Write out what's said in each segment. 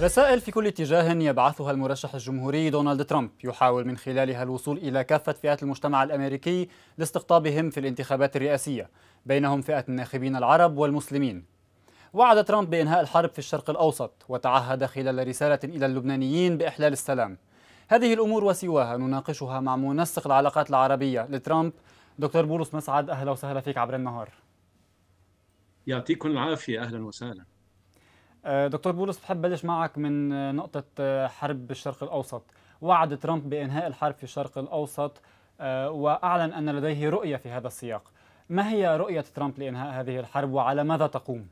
رسائل في كل اتجاه يبعثها المرشح الجمهوري دونالد ترامب يحاول من خلالها الوصول إلى كافة فئات المجتمع الأمريكي لاستقطابهم في الانتخابات الرئاسية بينهم فئة الناخبين العرب والمسلمين وعد ترامب بإنهاء الحرب في الشرق الأوسط وتعهد خلال رسالة إلى اللبنانيين بإحلال السلام هذه الأمور وسواها نناقشها مع منسق العلاقات العربية لترامب دكتور بولس مسعد أهلا وسهلا فيك عبر النهار يعطيكم العافية أهلا وسهلا آه، دكتور بولس بحب بلش معك من آه، نقطة آه، حرب الشرق الأوسط وعد ترامب بإنهاء الحرب في الشرق الأوسط وأعلن أن لديه رؤية في هذا السياق ما هي رؤية ترامب لإنهاء هذه الحرب وعلى ماذا تقوم؟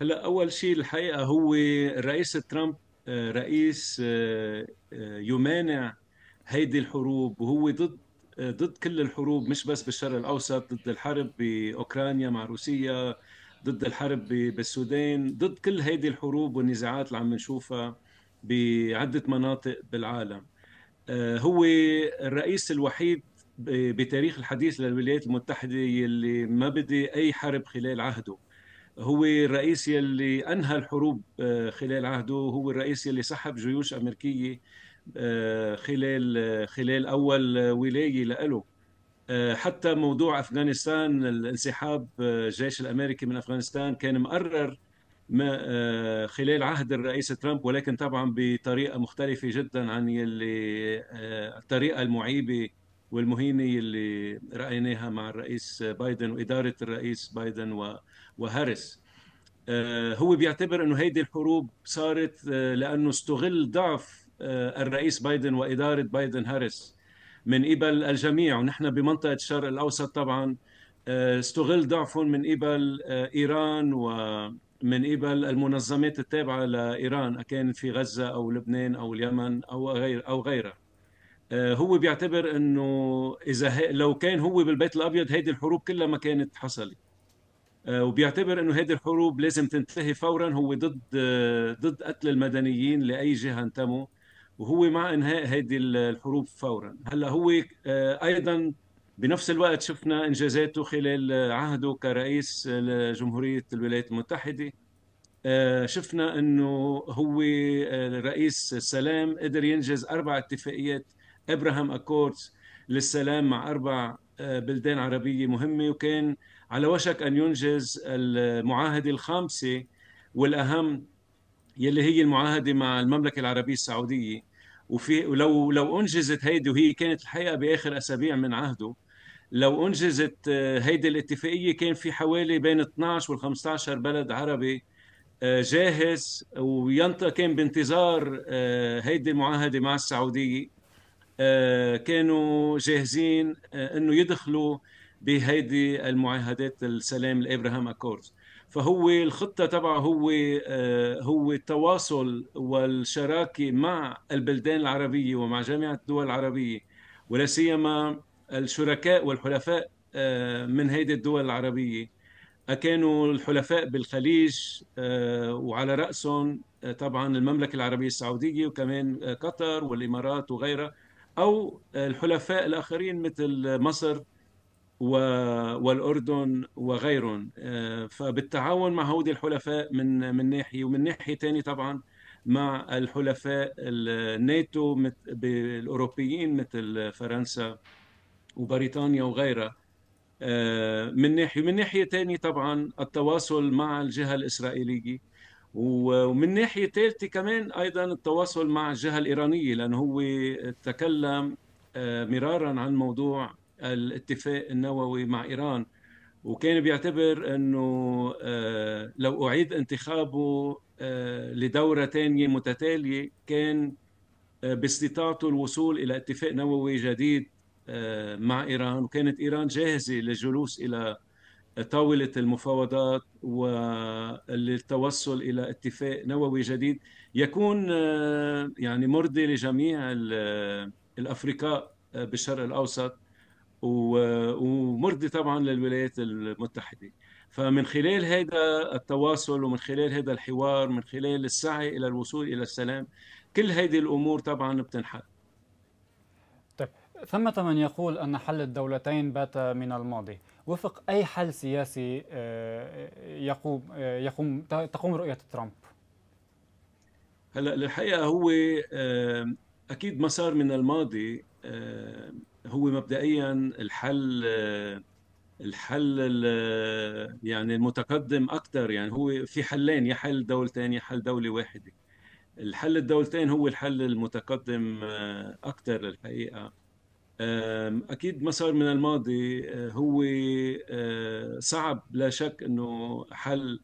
هلا أول شيء الحقيقة هو الرئيس ترامب رئيس يمانع هيدي الحروب وهو ضد ضد كل الحروب مش بس بالشرق الاوسط ضد الحرب باوكرانيا مع روسيا ضد الحرب بالسودان ضد كل هيدي الحروب والنزاعات اللي عم نشوفها بعدة مناطق بالعالم آه، هو الرئيس الوحيد بتاريخ الحديث للولايات المتحدة يلي ما بدي أي حرب خلال عهده هو الرئيس يلي أنهى الحروب آه، خلال عهده هو الرئيس يلي سحب جيوش أمريكية آه، خلال خلال أول ولاية لإله آه، حتى موضوع افغانستان الانسحاب آه، الجيش الامريكي من افغانستان كان مقرر آه، خلال عهد الرئيس ترامب ولكن طبعا بطريقه مختلفه جدا عن يلي الطريقه المعيبه والمهينه اللي رايناها مع الرئيس بايدن واداره الرئيس بايدن وهارس هو بيعتبر انه هيدي الحروب صارت لانه استغل ضعف الرئيس بايدن واداره بايدن هارس من قبل الجميع ونحن بمنطقه الشرق الاوسط طبعا آه، استغل ضعفهم من قبل آه، ايران ومن قبل المنظمات التابعه لايران أكان في غزه او لبنان او اليمن او غير او غيرها آه، هو بيعتبر انه اذا لو كان هو بالبيت الابيض هيدي الحروب كلها ما كانت حصلت وبيعتبر انه هذه الحروب لازم تنتهي فورا هو ضد ضد قتل المدنيين لاي جهه انتموا وهو مع انهاء هذه الحروب فورا هلا هو آه، ايضا بنفس الوقت شفنا انجازاته خلال عهده كرئيس جمهوريه الولايات المتحده آه، شفنا انه هو آه، رئيس السلام قدر ينجز اربع اتفاقيات ابراهام اكوردز للسلام مع اربع بلدان عربيه مهمه وكان على وشك ان ينجز المعاهده الخامسه والاهم يلي هي المعاهده مع المملكه العربيه السعوديه وفي ولو لو انجزت هيدي وهي كانت الحقيقه باخر اسابيع من عهده لو انجزت آه، هيدي الاتفاقيه كان في حوالي بين 12 وال 15 بلد عربي آه، جاهز وينطق كان بانتظار آه، هيدي المعاهده مع السعوديه كانوا جاهزين انه يدخلوا بهيدي المعاهدات السلام الابراهام اكوردز فهو الخطه تبعه هو آه، هو التواصل والشراكه مع البلدان العربيه ومع جامعه الدول العربيه ولا سيما الشركاء والحلفاء آه، من هيدي الدول العربيه أكانوا الحلفاء بالخليج آه، وعلى راسهم طبعا المملكه العربيه السعوديه وكمان قطر والامارات وغيرها او الحلفاء الاخرين مثل مصر والاردن وغيرهم آه، فبالتعاون مع هودي الحلفاء من من ناحيه ومن ناحيه ثانيه طبعا مع الحلفاء الناتو الاوروبيين مثل فرنسا وبريطانيا وغيرها آه، من ناحيه ومن ناحيه ثانيه طبعا التواصل مع الجهه الاسرائيليه ومن ناحيه ثالثه كمان ايضا التواصل مع الجهه الايرانيه لانه هو تكلم آه، مرارا عن موضوع الاتفاق النووي مع إيران وكان بيعتبر أنه آه، لو أعيد انتخابه آه، لدورة تانية متتالية كان آه، باستطاعته الوصول إلى اتفاق نووي جديد مع إيران وكانت إيران جاهزة للجلوس إلى طاولة المفاوضات وللتوصل إلى اتفاق نووي جديد يكون يعني مرضي لجميع الأفرقاء بالشرق الأوسط ومرضي طبعا للولايات المتحده فمن خلال هذا التواصل ومن خلال هذا الحوار من خلال السعي الى الوصول الى السلام كل هذه الامور طبعا بتنحل طيب ثمة من يقول أن حل الدولتين بات من الماضي وفق أي حل سياسي آه، يقوم, آه، يقوم تقوم رؤية ترامب هلا الحقيقه هو آه، اكيد مسار من الماضي هو مبدئيا الحل الحل يعني المتقدم اكثر يعني هو في حلين يا حل دولتين يا حل دوله واحده الحل الدولتين هو الحل المتقدم آه، اكثر الحقيقه اكيد ما صار من الماضي آه، هو آه، صعب لا شك انه حل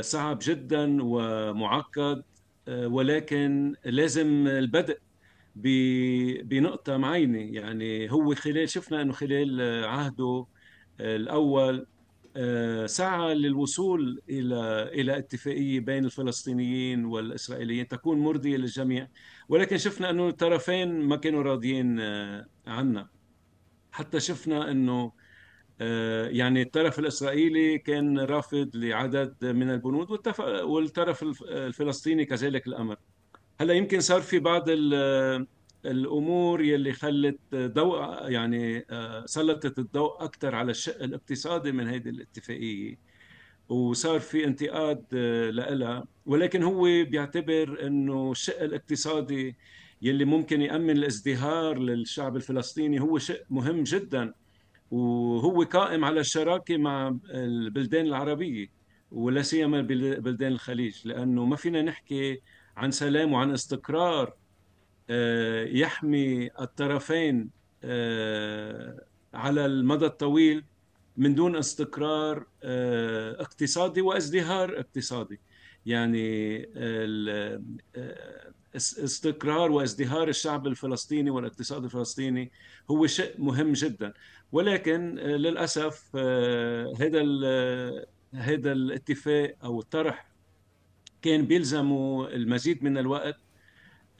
صعب جدا ومعقد ولكن لازم البدء بنقطة معينة يعني هو خلال شفنا أنه خلال عهده الأول آه، سعى للوصول إلى إلى اتفاقية بين الفلسطينيين والإسرائيليين تكون مرضية للجميع ولكن شفنا أنه الطرفين ما كانوا راضيين آه، عنا حتى شفنا أنه آه، يعني الطرف الإسرائيلي كان رافض لعدد من البنود والطرف الفلسطيني كذلك الأمر هلا يمكن صار في بعض الامور يلي خلت ضوء يعني آه، سلطت الضوء اكثر على الشق الاقتصادي من هيدي الاتفاقيه وصار في انتقاد آه، لها ولكن هو بيعتبر انه الشق الاقتصادي يلي ممكن يامن الازدهار للشعب الفلسطيني هو شيء مهم جدا وهو قائم على الشراكه مع البلدان العربيه ولا سيما بلدان الخليج لانه ما فينا نحكي عن سلام وعن استقرار آه، يحمي الطرفين آه، على المدى الطويل من دون استقرار آه، اقتصادي وازدهار اقتصادي يعني استقرار وازدهار الشعب الفلسطيني والاقتصاد الفلسطيني هو شيء مهم جدا ولكن للاسف هذا هذا الاتفاق او الطرح كان بيلزموا المزيد من الوقت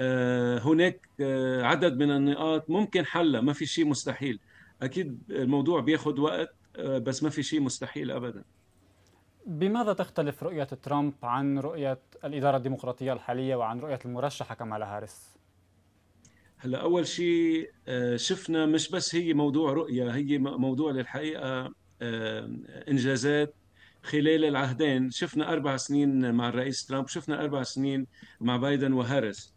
آه، هناك آه، عدد من النقاط ممكن حلها ما في شيء مستحيل اكيد الموضوع بياخذ وقت آه، بس ما في شيء مستحيل ابدا بماذا تختلف رؤية ترامب عن رؤية الإدارة الديمقراطية الحالية وعن رؤية المرشحة كمالا هاريس؟ هلا أول شيء شفنا مش بس هي موضوع رؤية هي موضوع للحقيقة إنجازات خلال العهدين شفنا أربع سنين مع الرئيس ترامب شفنا أربع سنين مع بايدن وهارس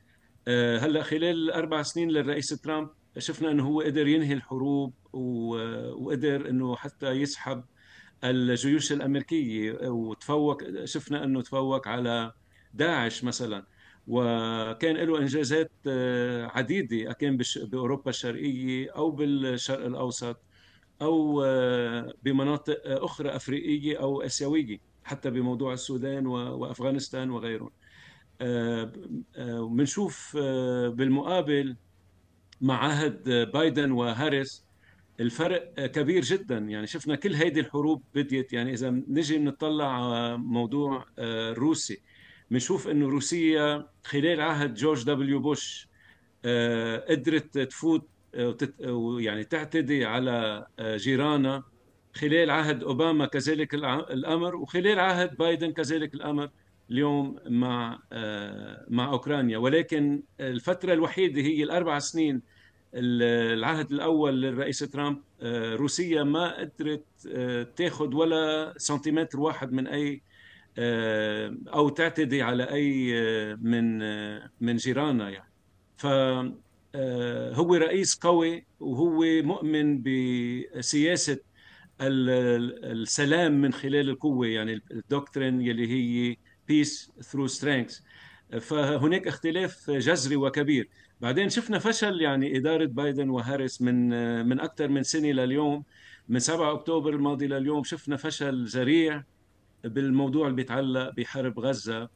آه، هلا خلال أربع سنين للرئيس ترامب شفنا أنه هو قدر ينهي الحروب وقدر أنه حتى يسحب الجيوش الأمريكية وتفوق شفنا أنه تفوق على داعش مثلاً وكان له انجازات آه، عديده كان باوروبا الشرقيه او بالشرق الاوسط او آه، بمناطق آه، اخرى افريقيه او اسيويه حتى بموضوع السودان وافغانستان وغيرهم آه، بنشوف بالمقابل مع عهد بايدن وهاريس الفرق كبير جدا يعني شفنا كل هيدي الحروب بديت يعني اذا نجي نطلع على موضوع الروسي بنشوف انه روسيا خلال عهد جورج دبليو بوش قدرت تفوت ويعني تعتدي على آه، جيرانها خلال عهد أوباما كذلك الأمر وخلال عهد بايدن كذلك الأمر اليوم مع آه، مع أوكرانيا ولكن الفترة الوحيدة هي الأربع سنين العهد الأول للرئيس ترامب آه، روسيا ما قدرت تاخذ ولا سنتيمتر واحد من أي او تعتدي على اي من من جيرانها يعني ف آه، هو رئيس قوي وهو مؤمن بسياسه السلام من خلال القوه يعني الدكترين يلي هي بيس ثرو سترينث فهناك اختلاف جذري وكبير بعدين شفنا فشل يعني اداره بايدن وهاريس من آه، من اكثر من سنه لليوم من 7 اكتوبر الماضي لليوم شفنا فشل ذريع بالموضوع اللي بيتعلق بحرب غزه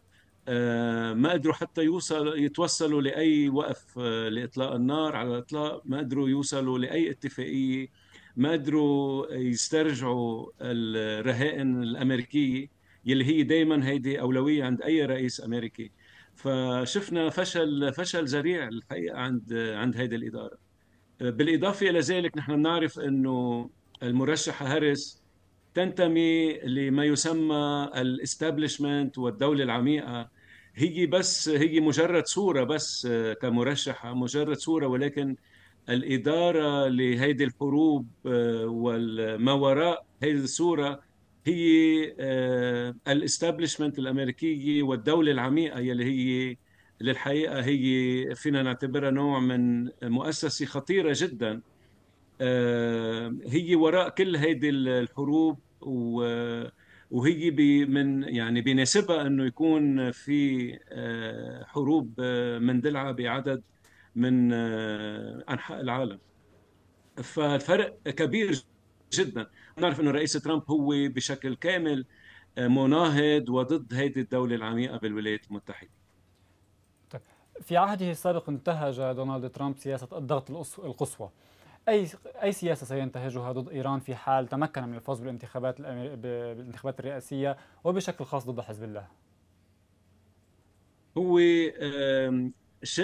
آه، ما قدروا حتى يوصل يتوصلوا لاي وقف آه، لاطلاق النار على الاطلاق ما قدروا يوصلوا لاي اتفاقيه ما قدروا يسترجعوا الرهائن الامريكيه يلي هي دائما هيدي اولويه عند اي رئيس امريكي فشفنا فشل فشل ذريع الحقيقه عند عند هيدي الاداره آه، بالاضافه الى ذلك نحن بنعرف انه المرشحه هاريس تنتمي لما يسمى الاستابلشمنت والدوله العميقه هي بس هي مجرد صورة بس آه، كمرشحة مجرد صورة ولكن الإدارة لهذه الحروب آه، وما وراء هذه الصورة هي آه، الاستابلشمنت الأمريكية والدولة العميقة يلي هي للحقيقة هي فينا نعتبرها نوع من مؤسسة خطيرة جدا هي وراء كل هذه الحروب و وهي من يعني بيناسبها انه يكون في آه، حروب آه، مندلعه بعدد من آه، انحاء العالم فالفرق كبير جدا نعرف انه الرئيس ترامب هو بشكل كامل مناهض وضد هيدي الدوله العميقه بالولايات المتحده طيب، في عهده السابق انتهج دونالد ترامب سياسه الضغط القصوى أي أي سياسة سينتهجها ضد إيران في حال تمكن من الفوز بالانتخابات بالانتخابات الرئاسية وبشكل خاص ضد حزب الله؟ هو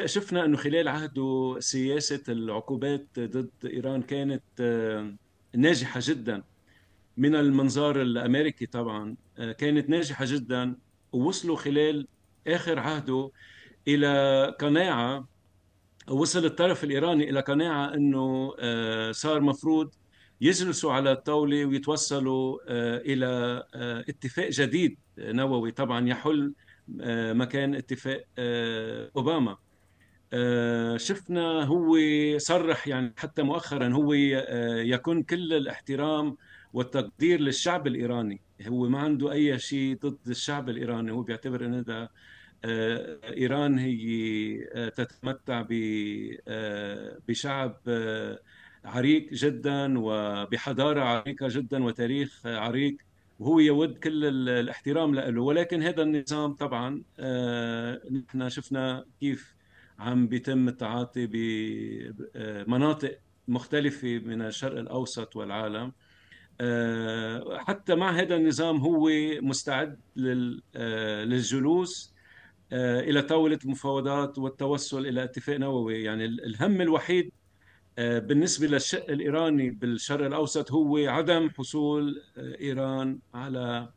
شفنا أنه خلال عهده سياسة العقوبات ضد إيران كانت ناجحة جدا من المنظار الأمريكي طبعا آه، كانت ناجحة جدا ووصلوا خلال آخر عهده إلى قناعة وصل الطرف الايراني الى قناعه انه آه، صار مفروض يجلسوا على الطاوله ويتوصلوا آه، الى آه، اتفاق جديد نووي طبعا يحل مكان اتفاق اوباما شفنا هو صرح يعني حتى مؤخرا هو يكون كل الاحترام والتقدير للشعب الايراني هو ما عنده اي شيء ضد الشعب الايراني هو بيعتبر ان هذا آه، ايران هي آه، تتمتع آه، بشعب عريق جدا وبحضاره عريقه جدا وتاريخ عريق وهو يود كل الاحترام له ولكن هذا النظام طبعا نحن شفنا كيف عم بيتم التعاطي بمناطق مختلفة من الشرق الأوسط والعالم حتى مع هذا النظام هو مستعد للجلوس آه، الى طاوله المفاوضات والتوصل الى اتفاق نووي يعني الهم الوحيد آه، بالنسبه للشق الايراني بالشرق الاوسط هو عدم حصول آه، ايران على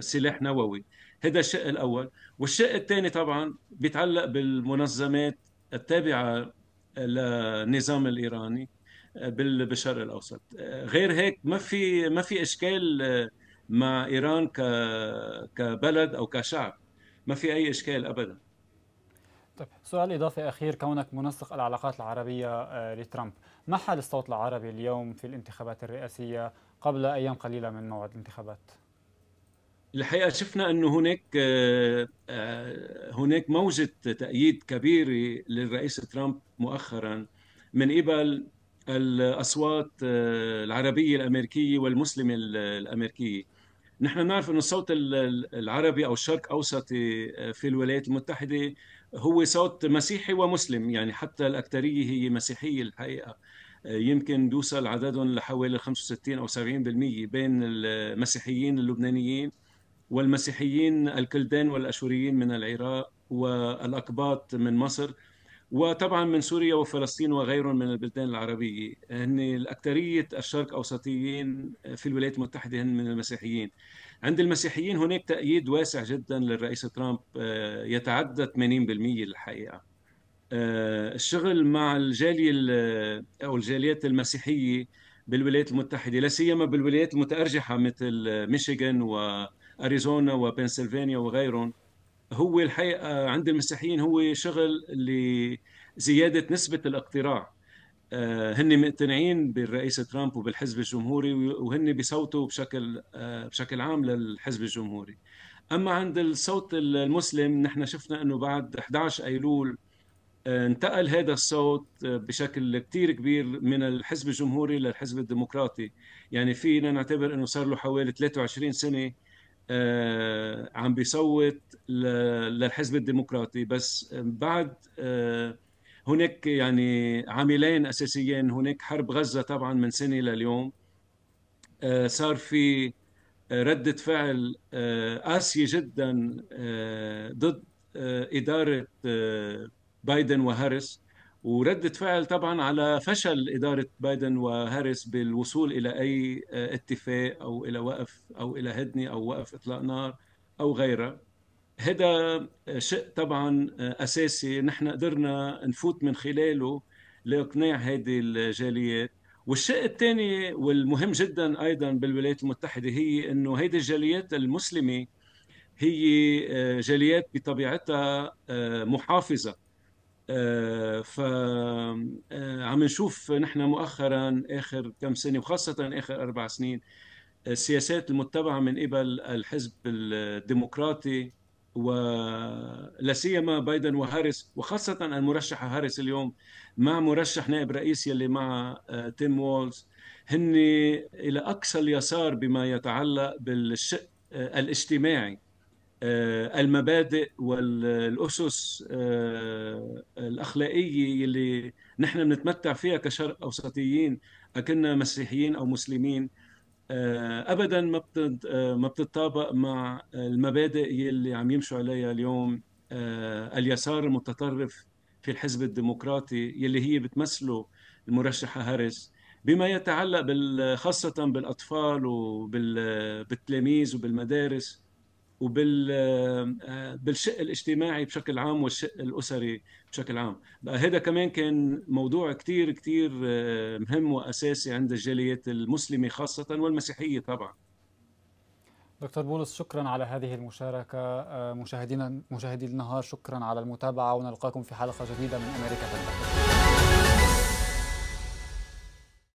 سلاح نووي هذا الشق الاول والشق الثاني طبعا بيتعلق بالمنظمات التابعه للنظام الايراني بالشرق الاوسط غير هيك ما في ما في اشكال مع ايران كبلد او كشعب ما في اي اشكال ابدا طيب سؤال إضافي أخير كونك منسق العلاقات العربية آه، لترامب ما حال الصوت العربي اليوم في الانتخابات الرئاسية قبل أيام قليلة من موعد الانتخابات؟ الحقيقة شفنا أنه هناك آه، آه، هناك موجة تأييد كبيرة للرئيس ترامب مؤخرا من قبل الأصوات العربية الأمريكية والمسلمة الأمريكية نحن نعرف أن الصوت العربي أو الشرق أوسطي آه، في الولايات المتحدة هو صوت مسيحي ومسلم يعني حتى الأكثرية هي مسيحية الحقيقة آه، يمكن يوصل عددهم لحوالي 65 أو 70% بين المسيحيين اللبنانيين والمسيحيين الكلدان والأشوريين من العراق والأقباط من مصر وطبعا من سوريا وفلسطين وغيرهم من البلدان العربية هن الأكثرية الشرق أوسطيين في الولايات المتحدة هن من المسيحيين عند المسيحيين هناك تأييد واسع جدا للرئيس ترامب آه، يتعدى 80% الحقيقة آه، الشغل مع الجالية أو الجاليات المسيحية بالولايات المتحدة لا سيما بالولايات المتأرجحة مثل ميشيغان وأريزونا وبنسلفانيا وغيرهم هو الحقيقه عند المسيحيين هو شغل لزياده نسبه الاقتراع آه، هن مقتنعين بالرئيس ترامب وبالحزب الجمهوري وهن بيصوتوا بشكل آه، بشكل عام للحزب الجمهوري اما عند الصوت المسلم نحن شفنا انه بعد 11 ايلول آه، انتقل هذا الصوت بشكل كثير كبير من الحزب الجمهوري للحزب الديمقراطي يعني فينا نعتبر انه صار له حوالي 23 سنه آه، عم بيصوت للحزب الديمقراطي بس آه، بعد آه، هناك يعني عاملين اساسيين هناك حرب غزه طبعا من سنه لليوم صار في ردة فعل قاسية جدا ضد إدارة بايدن وهارس وردة فعل طبعا على فشل إدارة بايدن وهاريس بالوصول إلى أي اتفاق أو إلى وقف أو إلى هدنة أو وقف إطلاق نار أو غيرها هذا شيء طبعا أساسي نحن قدرنا نفوت من خلاله لإقناع هذه الجاليات والشيء الثاني والمهم جدا أيضا بالولايات المتحدة هي أنه هذه الجاليات المسلمة هي جاليات بطبيعتها محافظة آه، ف آه، عم نشوف نحن مؤخرا اخر كم سنه وخاصه اخر اربع سنين السياسات المتبعه من قبل الحزب الديمقراطي ولا سيما بايدن وهاريس وخاصه المرشح هاريس اليوم مع مرشح نائب رئيس يلي مع آه، تيم وولز هن الى اقصى اليسار بما يتعلق بالشق الاجتماعي آه، المبادئ والاسس آه، الاخلاقيه اللي نحن بنتمتع فيها كشرق اوسطيين اكنا مسيحيين او مسلمين آه، ابدا ما ما بتتطابق مع المبادئ اللي عم يمشوا عليها اليوم اليسار المتطرف في الحزب الديمقراطي يلي هي بتمثله المرشحه هاريس بما يتعلق خاصه بالاطفال وبالتلاميذ وبالمدارس وبال آه، بالشق الاجتماعي بشكل عام والشق الاسري بشكل عام بقى هذا كمان كان موضوع كثير كثير آه، مهم واساسي عند الجاليات المسلمه خاصه والمسيحيه طبعا دكتور بولس شكرا على هذه المشاركة آه، مشاهدينا مشاهدي النهار شكرا على المتابعة ونلقاكم في حلقة جديدة من أمريكا تنبه